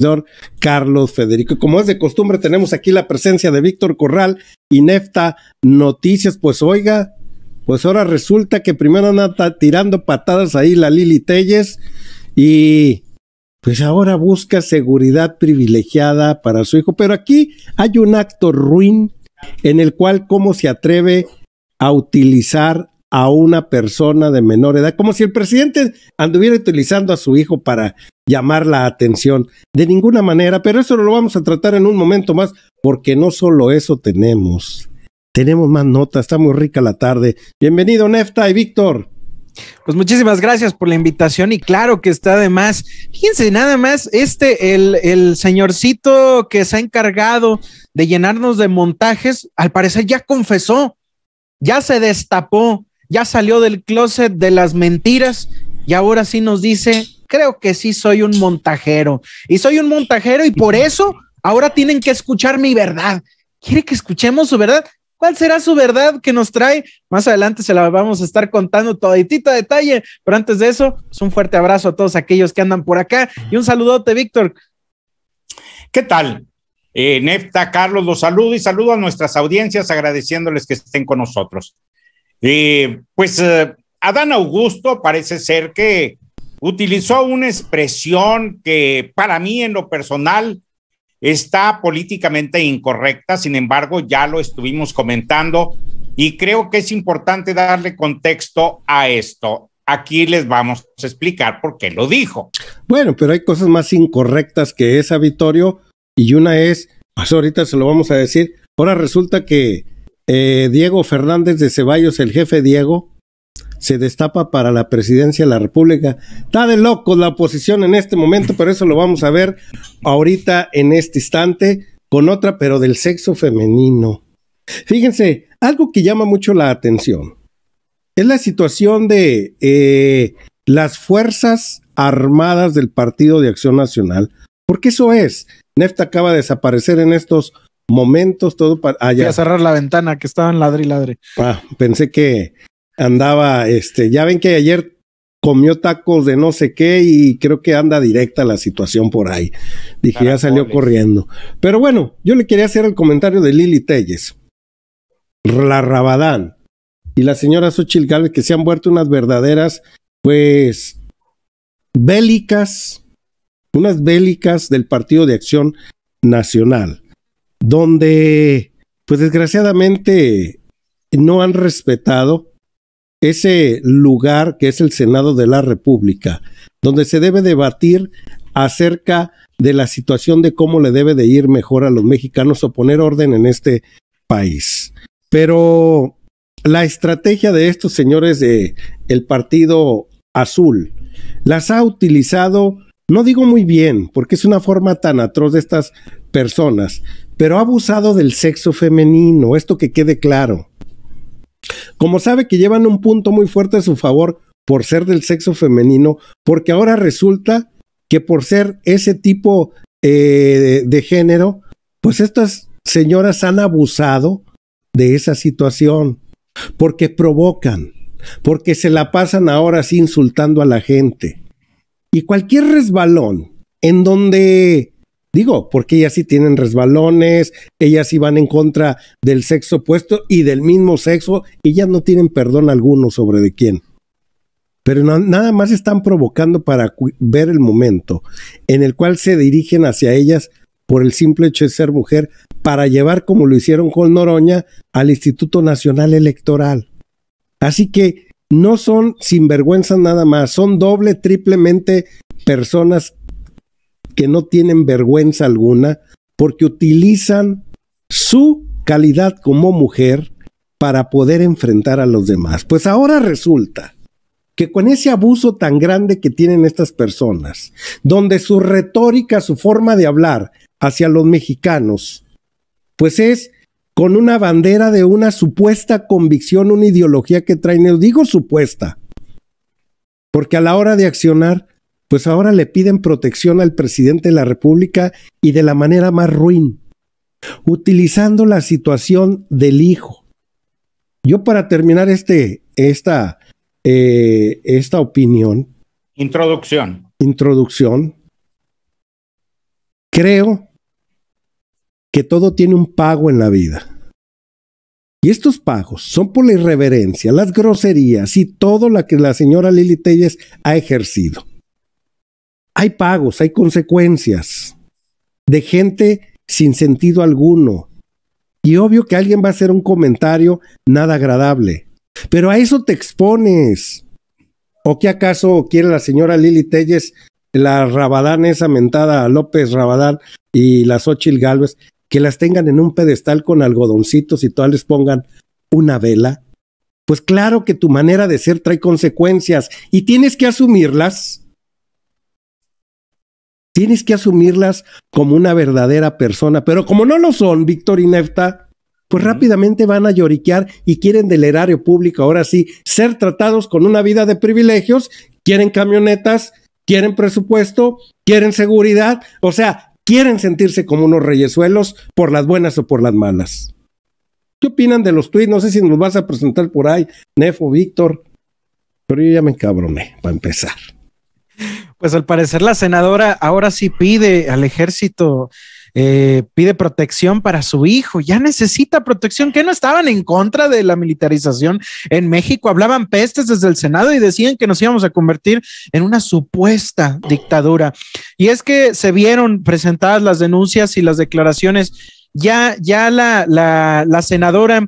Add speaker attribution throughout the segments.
Speaker 1: señor Carlos Federico. Como es de costumbre, tenemos aquí la presencia de Víctor Corral y Nefta Noticias. Pues oiga, pues ahora resulta que primero anda tirando patadas ahí la Lili Telles y pues ahora busca seguridad privilegiada para su hijo. Pero aquí hay un acto ruin en el cual cómo se atreve a utilizar a una persona de menor edad, como si el presidente anduviera utilizando a su hijo para llamar la atención de ninguna manera, pero eso lo vamos a tratar en un momento más, porque no solo eso tenemos. Tenemos más notas, está muy rica la tarde. Bienvenido, Nefta y Víctor.
Speaker 2: Pues muchísimas gracias por la invitación y claro que está de más. Fíjense, nada más, este, el, el señorcito que se ha encargado de llenarnos de montajes, al parecer ya confesó, ya se destapó, ya salió del closet de las mentiras y ahora sí nos dice creo que sí soy un montajero. Y soy un montajero y por eso ahora tienen que escuchar mi verdad. ¿Quiere que escuchemos su verdad? ¿Cuál será su verdad que nos trae? Más adelante se la vamos a estar contando toditito a detalle, pero antes de eso, pues, un fuerte abrazo a todos aquellos que andan por acá y un saludote, Víctor.
Speaker 3: ¿Qué tal? Eh, Nefta, Carlos, los saludo y saludo a nuestras audiencias agradeciéndoles que estén con nosotros. Eh, pues eh, Adán Augusto parece ser que utilizó una expresión que para mí en lo personal está políticamente incorrecta, sin embargo ya lo estuvimos comentando y creo que es importante darle contexto a esto. Aquí les vamos a explicar por qué lo dijo.
Speaker 1: Bueno, pero hay cosas más incorrectas que esa, Vitorio, y una es, pues ahorita se lo vamos a decir, ahora resulta que eh, Diego Fernández de Ceballos, el jefe Diego, se destapa para la presidencia de la República. Está de locos la oposición en este momento, pero eso lo vamos a ver ahorita en este instante con otra, pero del sexo femenino. Fíjense, algo que llama mucho la atención es la situación de eh, las Fuerzas Armadas del Partido de Acción Nacional, porque eso es. Nefta acaba de desaparecer en estos momentos, todo para Voy a cerrar la
Speaker 2: ventana que estaba en ladre
Speaker 1: ah, pensé que andaba, este, ya ven que ayer comió tacos de no sé qué y creo que anda directa la situación por ahí. Dije, ya salió corriendo. Pero bueno, yo le quería hacer el comentario de Lili Telles, la Rabadán y la señora Xochitl Gálvez, que se han vuelto unas verdaderas, pues, bélicas, unas bélicas del Partido de Acción Nacional, donde, pues desgraciadamente, no han respetado ese lugar que es el Senado de la República, donde se debe debatir acerca de la situación de cómo le debe de ir mejor a los mexicanos o poner orden en este país. Pero la estrategia de estos señores de el Partido Azul las ha utilizado, no digo muy bien, porque es una forma tan atroz de estas personas, pero ha abusado del sexo femenino, esto que quede claro. Como sabe que llevan un punto muy fuerte a su favor por ser del sexo femenino, porque ahora resulta que por ser ese tipo eh, de, género, pues estas señoras han abusado de esa situación, porque provocan, porque se la pasan ahora así insultando a la gente. Y cualquier resbalón en donde Digo, porque ellas sí tienen resbalones, ellas sí van en contra del sexo opuesto y del mismo sexo, ellas no tienen perdón alguno sobre de quién. Pero nada más están provocando para ver el momento en el cual se dirigen hacia ellas por el simple hecho de ser mujer para llevar, como lo hicieron con Noroña, al Instituto Nacional Electoral. Así que no son sinvergüenzas nada más, son doble, triplemente personas que no tienen vergüenza alguna porque utilizan su calidad como mujer para poder enfrentar a los demás. Pues ahora resulta que con ese abuso tan grande que tienen estas personas, donde su retórica, su forma de hablar hacia los mexicanos, pues es con una bandera de una supuesta convicción, una ideología que traen, digo supuesta, porque a la hora de accionar pues ahora le piden protección al presidente de la República y de la manera más ruin, utilizando la situación del hijo. Yo para terminar este, esta, eh, esta opinión.
Speaker 3: Introducción.
Speaker 1: Introducción. Creo que todo tiene un pago en la vida. Y estos pagos son por la irreverencia, las groserías y todo lo que la señora Lili Telles ha ejercido hay pagos, hay consecuencias de gente sin sentido alguno. Y obvio que alguien va a hacer un comentario nada agradable. Pero a eso te expones. ¿O qué acaso quiere la señora Lili Telles, la Rabadán esa mentada López Rabadán y las Xochil Galvez, que las tengan en un pedestal con algodoncitos y todas les pongan una vela? Pues claro que tu manera de ser trae consecuencias y tienes que asumirlas Tienes que asumirlas como una verdadera persona, pero como no lo son, Víctor y Nefta, pues rápidamente van a lloriquear y quieren del erario público, ahora sí, ser tratados con una vida de privilegios, quieren camionetas, quieren presupuesto, quieren seguridad, o sea, quieren sentirse como unos reyesuelos por las buenas o por las malas. ¿Qué opinan de los tweets? No sé si nos vas a presentar por ahí, Nefo, Víctor, pero yo ya me encabroné para empezar. Pues al parecer la senadora ahora sí
Speaker 2: pide al ejército, eh, pide protección para su hijo, ya necesita protección, que no estaban en contra de la militarización en México, hablaban pestes desde el Senado y decían que nos íbamos a convertir en una supuesta dictadura. Y es que se vieron presentadas las denuncias y las declaraciones, ya, ya la, senadora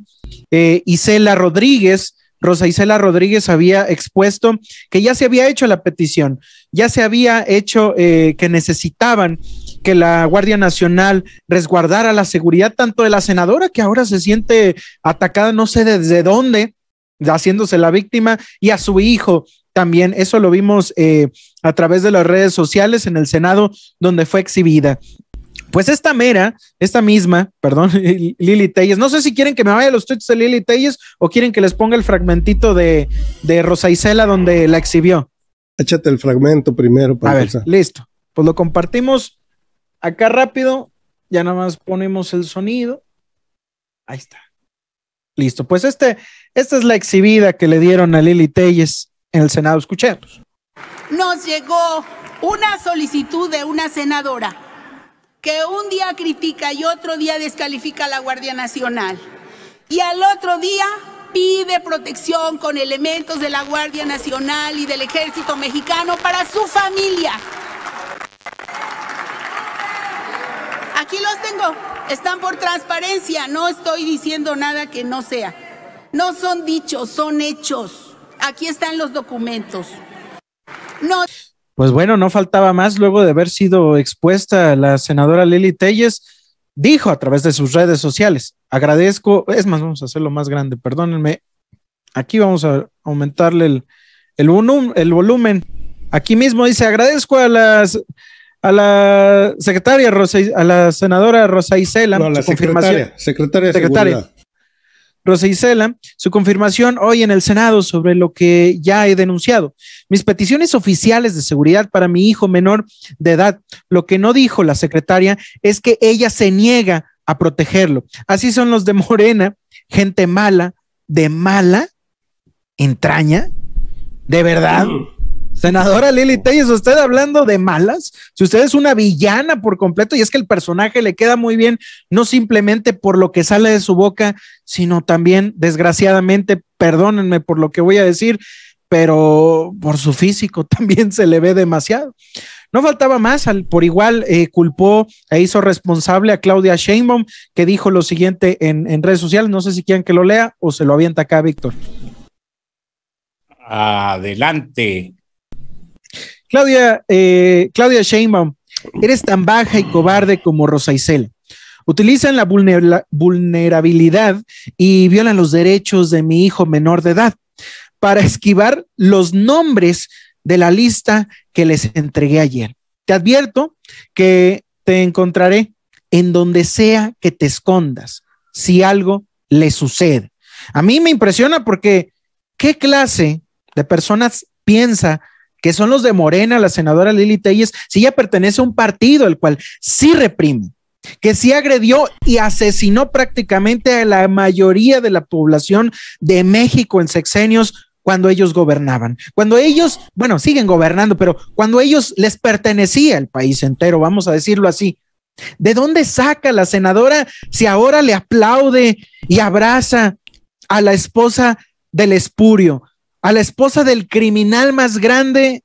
Speaker 2: eh, Isela Rodríguez Rosa Isela Rodríguez había expuesto que ya se había hecho la petición, ya se había hecho eh, que necesitaban que la Guardia Nacional resguardara la seguridad tanto de la senadora que ahora se siente atacada no sé desde dónde, haciéndose la víctima, y a su hijo también. Eso lo vimos eh, a través de las redes sociales en el Senado donde fue exhibida. Pues esta mera, esta misma, perdón, Lili Telles, no sé si quieren que me vaya a los tweets de Lili Telles o quieren que les ponga el fragmentito de, de Rosa Isela donde la exhibió. Échate el fragmento primero para A ver, listo. Pues lo compartimos acá rápido, ya nada más ponemos el sonido. Ahí está. Listo, pues este, esta es la exhibida que le dieron a Lili Telles en el Senado. Escuchemos. Nos llegó una solicitud de una senadora que un día critica y otro día descalifica a la Guardia Nacional y al otro día pide protección con elementos de la Guardia Nacional y del Ejército Mexicano para su familia. Aquí los tengo, están por transparencia, no estoy diciendo nada que no sea. No son dichos, son hechos. Aquí están los documentos. No pues bueno, no faltaba más luego de haber sido expuesta la senadora Lili Telles. Dijo a través de sus redes sociales, agradezco, es más, vamos a hacerlo más grande, perdónenme, aquí vamos a aumentarle el, volumen. Aquí mismo dice, agradezco a las a la secretaria Rosa, a la senadora Rosa Isela, no, la secretaria, secretaria Rosa Isela, su confirmación hoy en el Senado sobre lo que ya he denunciado. Mis peticiones oficiales de seguridad para mi hijo menor de edad. Lo que no dijo la secretaria es que ella se niega a protegerlo. Así son los de Morena, gente mala, de mala entraña, de verdad. Mm. Senadora Lili Telles, usted hablando de malas, si usted es una villana por completo, y es que el personaje le queda muy bien, no simplemente por lo que sale de su boca, sino también, desgraciadamente, perdónenme por lo que voy a decir, pero por su físico también se le ve demasiado. No faltaba más, por igual eh, culpó e hizo responsable a Claudia Sheinbaum, que dijo lo siguiente en, en, redes sociales, no sé si quieren que lo lea o se lo avienta acá, Víctor.
Speaker 3: Adelante.
Speaker 2: Claudia, eh, Claudia Sheinbaum, eres tan baja y cobarde como Rosa Utilizan la vulnerabilidad y violan los derechos de mi hijo menor de edad para esquivar los nombres de la lista que les entregué ayer. Te advierto que te encontraré en donde sea que te escondas si algo le sucede. A mí me impresiona porque qué clase de personas piensa que son los de Morena, la senadora Lili Telles, si ella pertenece a un partido el cual sí reprime, que sí agredió y asesinó prácticamente a la mayoría de la población de México en sexenios cuando ellos gobernaban, cuando ellos, bueno, siguen gobernando, pero cuando ellos les pertenecía el país entero, vamos a decirlo así. ¿De dónde saca la senadora si ahora le aplaude y abraza a la esposa del espurio, a la esposa del criminal más grande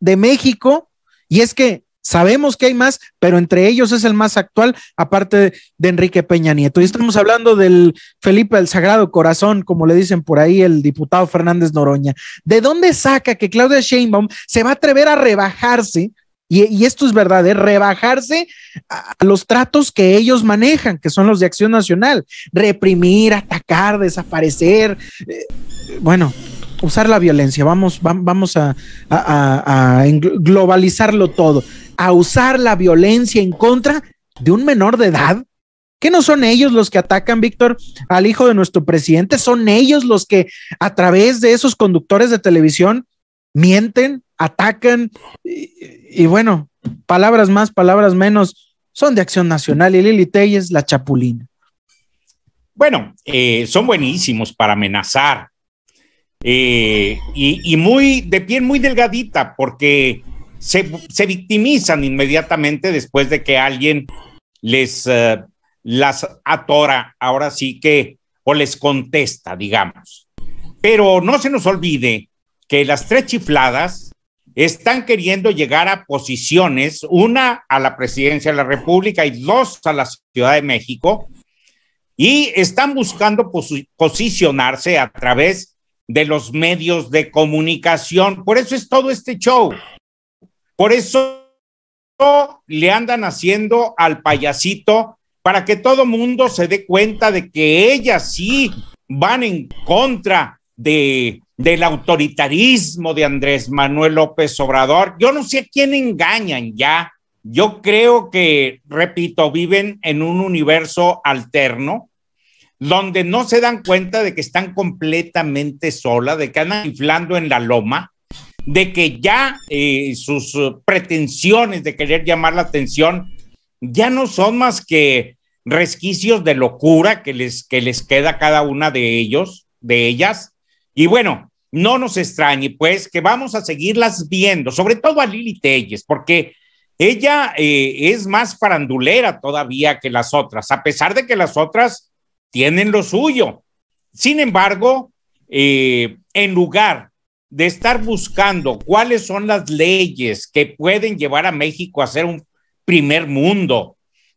Speaker 2: de México, y es que sabemos que hay más, pero entre ellos es el más actual, aparte de Enrique Peña Nieto. Y estamos hablando del Felipe del Sagrado Corazón, como le dicen por ahí el diputado Fernández Noroña. ¿De dónde saca que Claudia Sheinbaum se va a atrever a rebajarse? Y, esto es verdad, ¿eh? rebajarse a, los tratos que ellos manejan, que son los de acción nacional, reprimir, atacar, desaparecer. Eh, bueno, usar la violencia, vamos, vamos a, globalizarlo todo, a usar la violencia en contra de un menor de edad. ¿Qué no son ellos los que atacan, Víctor, al hijo de nuestro presidente? ¿Son ellos los que a través de esos conductores de televisión mienten, atacan? Y, bueno, palabras más, palabras menos, son de Acción Nacional y Lili Telles, la chapulina.
Speaker 3: Bueno, eh, son buenísimos para amenazar, y, muy de pie, muy delgadita, porque se, victimizan inmediatamente después de que alguien les eh, las atora, ahora sí que, o les contesta, digamos. Pero no se nos olvide que las tres chifladas están queriendo llegar a posiciones, una a la presidencia de la República y dos a la Ciudad de México, y están buscando posicionarse a través de los medios de comunicación. Por eso es todo este show. Por eso le andan haciendo al payasito para que todo mundo se dé cuenta de que ellas sí van en contra de, del autoritarismo de Andrés Manuel López Obrador. Yo no sé a quién engañan ya. Yo creo que, repito, viven en un universo alterno donde no se dan cuenta de que están completamente sola, de que andan inflando en la loma, de que ya eh, sus eh, pretensiones de querer llamar la atención ya no son más que resquicios de locura que les, que les queda cada una de ellos, de ellas. Y bueno, no nos extrañe, pues, que vamos a seguirlas viendo, sobre todo a Lili Telles, porque ella eh, es más farandulera todavía que las otras, a pesar de que las otras tienen lo suyo. Sin embargo, eh, en lugar de estar buscando cuáles son las leyes que pueden llevar a México a ser un primer mundo,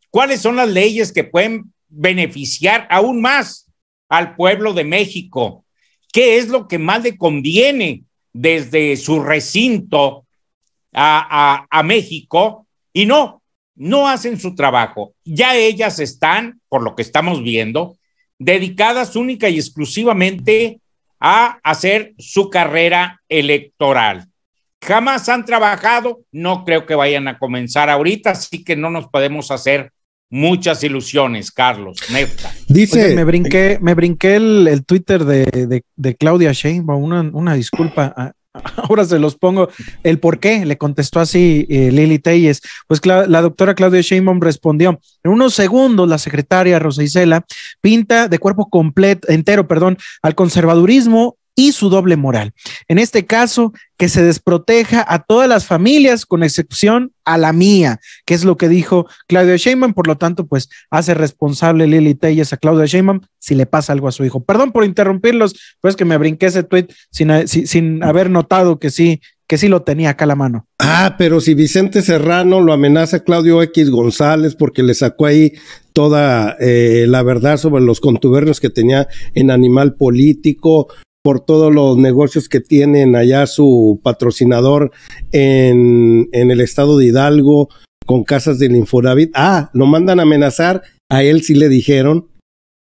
Speaker 3: cuáles son las leyes que pueden beneficiar aún más al pueblo de México, qué es lo que más le conviene desde su recinto a, a México, y no, no hacen su trabajo. Ya ellas están, por lo que estamos viendo, dedicadas única y exclusivamente a hacer su carrera electoral. Jamás han trabajado, no creo que vayan a comenzar ahorita, así que no nos podemos hacer muchas ilusiones, Carlos. Nefta.
Speaker 2: Dice, me brinqué, me brinqué el, Twitter de, Claudia Sheinbaum, una, una disculpa. Ah,
Speaker 3: Ahora se los
Speaker 2: pongo. El por qué, le contestó así eh, Lili Telles. Pues la doctora Claudia Sheinbaum respondió. En unos segundos, la secretaria Rosa Isela pinta de cuerpo completo, entero, perdón, al conservadurismo y su doble moral. En este caso, que se desproteja a todas las familias, con excepción a la mía, que es lo que dijo Claudio Sheinbaum. Por lo tanto, pues hace responsable Lili Telles a Claudio Sheinbaum si le pasa algo a su hijo. Perdón por interrumpirlos, pues que me brinqué ese tweet sin, sin, haber notado que sí, que sí lo tenía acá a la mano.
Speaker 1: Ah, pero si Vicente Serrano lo amenaza a Claudio X González porque le sacó ahí toda eh, la verdad sobre los contubernios que tenía en Animal Político, por todos los negocios que tienen allá su patrocinador en, el estado de Hidalgo con casas del Infonavit. Ah, lo mandan a amenazar. A él si le dijeron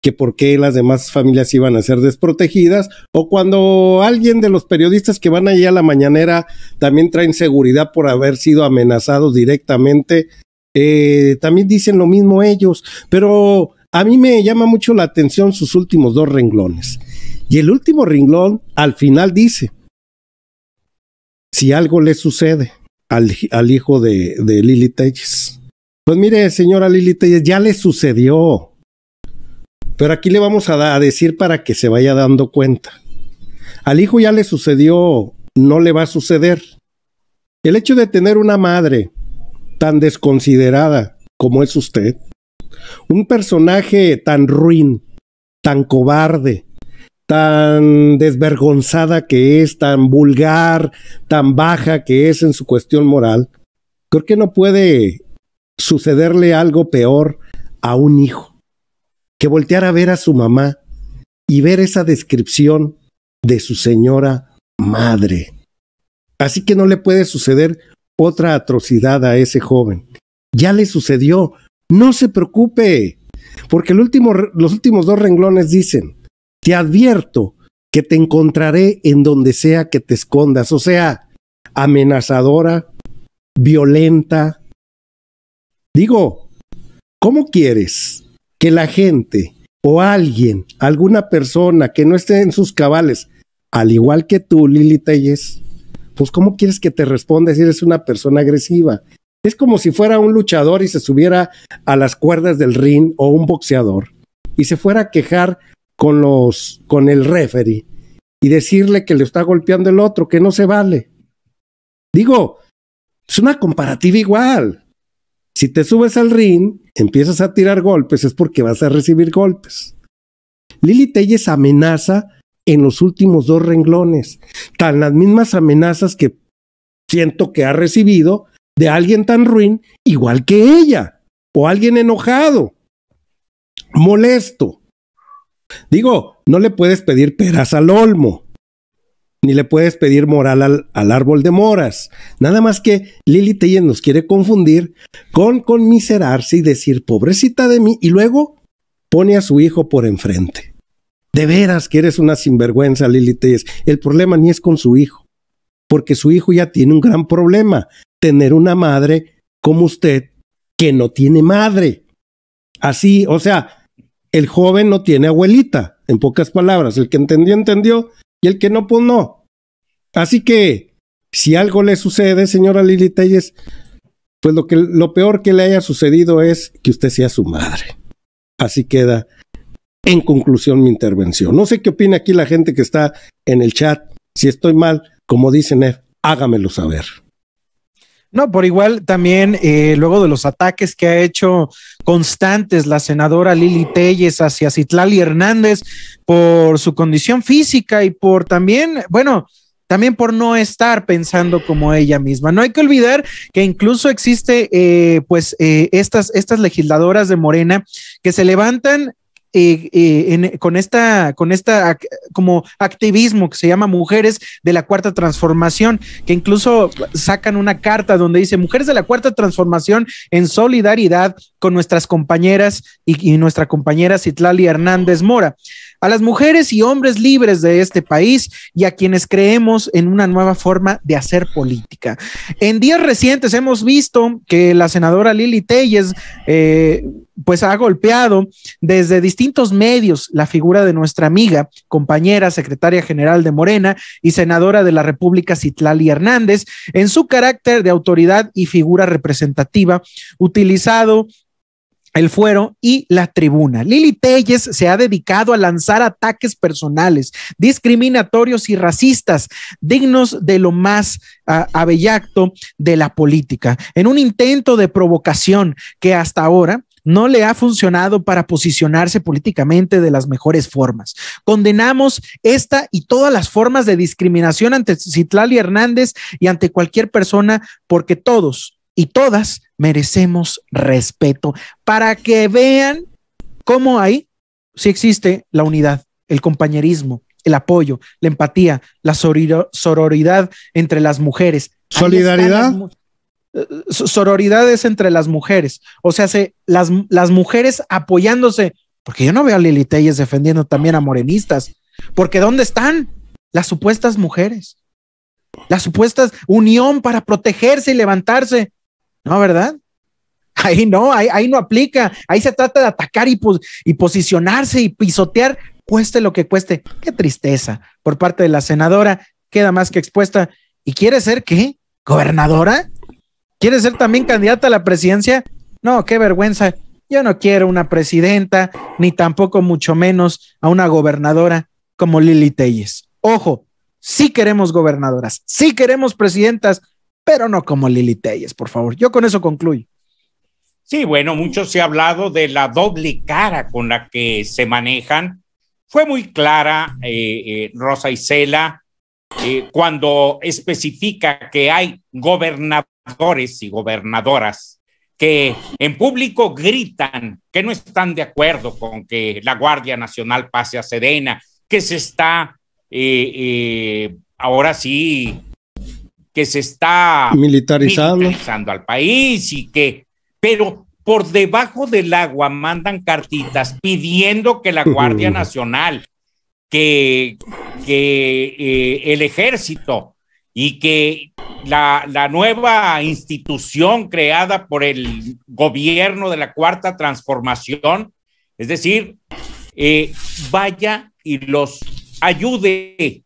Speaker 1: que por qué las demás familias iban a ser desprotegidas, o cuando alguien de los periodistas que van allá a la mañanera también traen seguridad por haber sido amenazados directamente, eh, también dicen lo mismo ellos, pero a mí me llama mucho la atención sus últimos dos renglones. Y el último ringlón, al final dice, si algo le sucede al, hijo de, de Lili Telles. Pues mire, señora Lili Telles, ya le sucedió. Pero aquí le vamos a, a decir para que se vaya dando cuenta. Al hijo ya le sucedió, no le va a suceder. El hecho de tener una madre tan desconsiderada como es usted, un personaje tan ruin, tan cobarde, tan desvergonzada que es, tan vulgar, tan baja que es en su cuestión moral, creo que no puede sucederle algo peor a un hijo que voltear a ver a su mamá y ver esa descripción de su señora madre. Así que no le puede suceder otra atrocidad a ese joven. Ya le sucedió. No se preocupe, porque los últimos dos renglones dicen, te advierto que te encontraré en donde sea que te escondas, o sea, amenazadora, violenta. Digo, ¿cómo quieres que la gente o alguien, alguna persona que no esté en sus cabales, al igual que tú, Lili Telles, pues ¿cómo quieres que te responda si eres una persona agresiva? Es como si fuera un luchador y se subiera a las cuerdas del ring o un boxeador y se fuera a quejar con los con el referee y decirle que le está golpeando el otro, que no se vale. Digo, es una comparativa igual. Si te subes al ring, empiezas a tirar golpes, es porque vas a recibir golpes. Lili Telles amenaza en los últimos dos renglones, tan las mismas amenazas que siento que ha recibido de alguien tan ruin, igual que ella, o alguien enojado, molesto. Digo, no le puedes pedir peras al olmo, ni le puedes pedir moral al, árbol de moras. Nada más que Lili Tellez nos quiere confundir con conmiserarse y decir, pobrecita de mí, y luego pone a su hijo por enfrente. De veras que eres una sinvergüenza, Lili Telles. El problema ni es con su hijo, porque su hijo ya tiene un gran problema, tener una madre como usted que no tiene madre. Así, o sea, el joven no tiene abuelita, en pocas palabras, el que entendió, entendió, y el que no, pues no. Así que, si algo le sucede, señora Lili Telles, pues lo, que, lo peor que le haya sucedido es que usted sea su madre. Así queda en conclusión mi intervención. No sé qué opina aquí la gente que está en el chat. Si estoy mal, como dicen, hágamelo saber.
Speaker 2: No, por igual también eh, luego de los ataques que ha hecho constantes la senadora Lili Telles hacia Citlali Hernández por su condición física y por también, bueno, también por no estar pensando como ella misma. No hay que olvidar que incluso existe, eh, pues, eh, estas, estas legisladoras de Morena que se levantan eh, eh, con esta, con esta como activismo que se llama Mujeres de la Cuarta Transformación, que incluso sacan una carta donde dice Mujeres de la Cuarta Transformación en solidaridad con nuestras compañeras y, nuestra compañera Citlali Hernández Mora. A las mujeres y hombres libres de este país y a quienes creemos en una nueva forma de hacer política. En días recientes hemos visto que la senadora Lili Telles, eh, pues ha golpeado desde distintos medios la figura de nuestra amiga, compañera, secretaria general de Morena y senadora de la República Citlali Hernández, en su carácter de autoridad y figura representativa, utilizado el fuero y la tribuna. Lili Telles se ha dedicado a lanzar ataques personales, discriminatorios y racistas, dignos de lo más ah, abellacto de la política, en un intento de provocación que hasta ahora no le ha funcionado para posicionarse políticamente de las mejores formas. Condenamos esta y todas las formas de discriminación ante Citlali Hernández y ante cualquier persona porque todos, y todas merecemos respeto para que vean cómo hay, si existe la unidad, el compañerismo, el apoyo, la empatía, la sororidad entre las mujeres. ¿Solidaridad? Eh, sororidades entre las mujeres. O sea, las, mujeres apoyándose, porque yo no veo a Lili defendiendo también a morenistas, porque ¿dónde están las supuestas mujeres? Las supuestas unión para protegerse y levantarse. ¿No, verdad? Ahí no, ahí, no aplica. Ahí se trata de atacar y, y posicionarse y pisotear, cueste lo que cueste. Qué tristeza por parte de la senadora. Queda más que expuesta. ¿Y quiere ser qué? ¿Gobernadora? ¿Quiere ser también candidata a la presidencia? No, qué vergüenza. Yo no quiero una presidenta, ni tampoco mucho menos a una gobernadora como Lili Telles. Ojo, sí queremos gobernadoras, sí queremos presidentas, pero no como Lili Telles, por favor. Yo con eso concluyo.
Speaker 3: Sí, bueno, mucho se ha hablado de la doble cara con la que se manejan. Fue muy clara eh, eh, Rosa y eh, cuando especifica que hay gobernadores y gobernadoras que en público gritan que no están de acuerdo con que la Guardia Nacional pase a Sedena, que se está eh, ahora sí que se está militarizando. al país y que, pero por debajo del agua mandan cartitas pidiendo que la Guardia Nacional, que, que eh, el ejército y que la, la, nueva institución creada por el gobierno de la Cuarta Transformación, es decir, eh, vaya y los ayude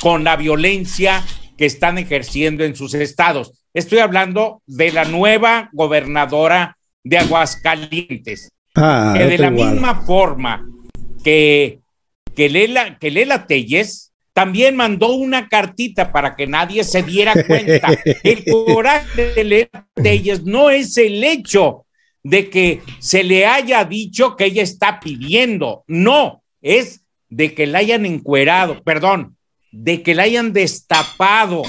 Speaker 3: con la violencia que están ejerciendo en sus estados. Estoy hablando de la nueva gobernadora de Aguascalientes,
Speaker 1: ah, que de la misma
Speaker 3: forma que, que, Lela, que Lela Telles también mandó una cartita para que nadie se diera cuenta. El coraje de Lela Telles no es el hecho de que se le haya dicho que ella está pidiendo, no, es de que la hayan encuerado, perdón, de que la hayan destapado,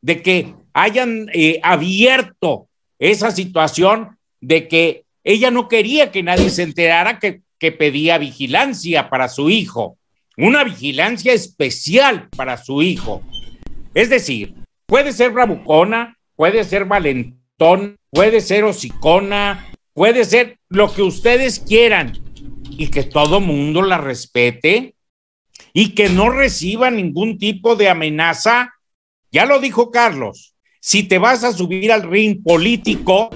Speaker 3: de que hayan eh, abierto esa situación de que ella no quería que nadie se enterara que, pedía vigilancia para su hijo, una vigilancia especial para su hijo. Es decir, puede ser bravucona, puede ser valentón, puede ser osicona, puede ser lo que ustedes quieran y que todo mundo la respete y que no reciba ningún tipo de amenaza. Ya lo dijo Carlos, si te vas a subir al ring político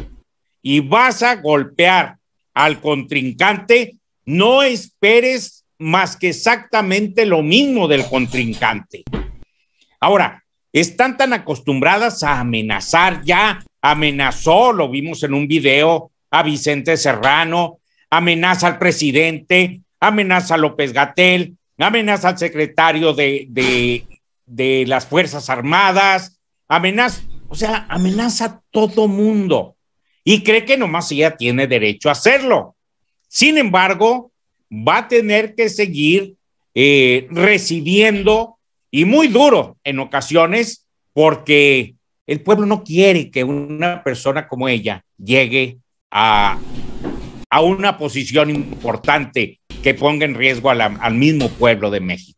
Speaker 3: y vas a golpear al contrincante, no esperes más que exactamente lo mismo del contrincante. Ahora, están tan acostumbradas a amenazar ya, amenazó, lo vimos en un video, a Vicente Serrano, amenaza al presidente, amenaza a López Gatel, amenaza al secretario de, las Fuerzas Armadas, amenaza, o sea, amenaza a todo mundo y cree que nomás ella tiene derecho a hacerlo. Sin embargo, va a tener que seguir eh, recibiendo y muy duro en ocasiones porque el pueblo no quiere que una persona como ella llegue a, a una posición importante que ponga en riesgo al mismo pueblo de México.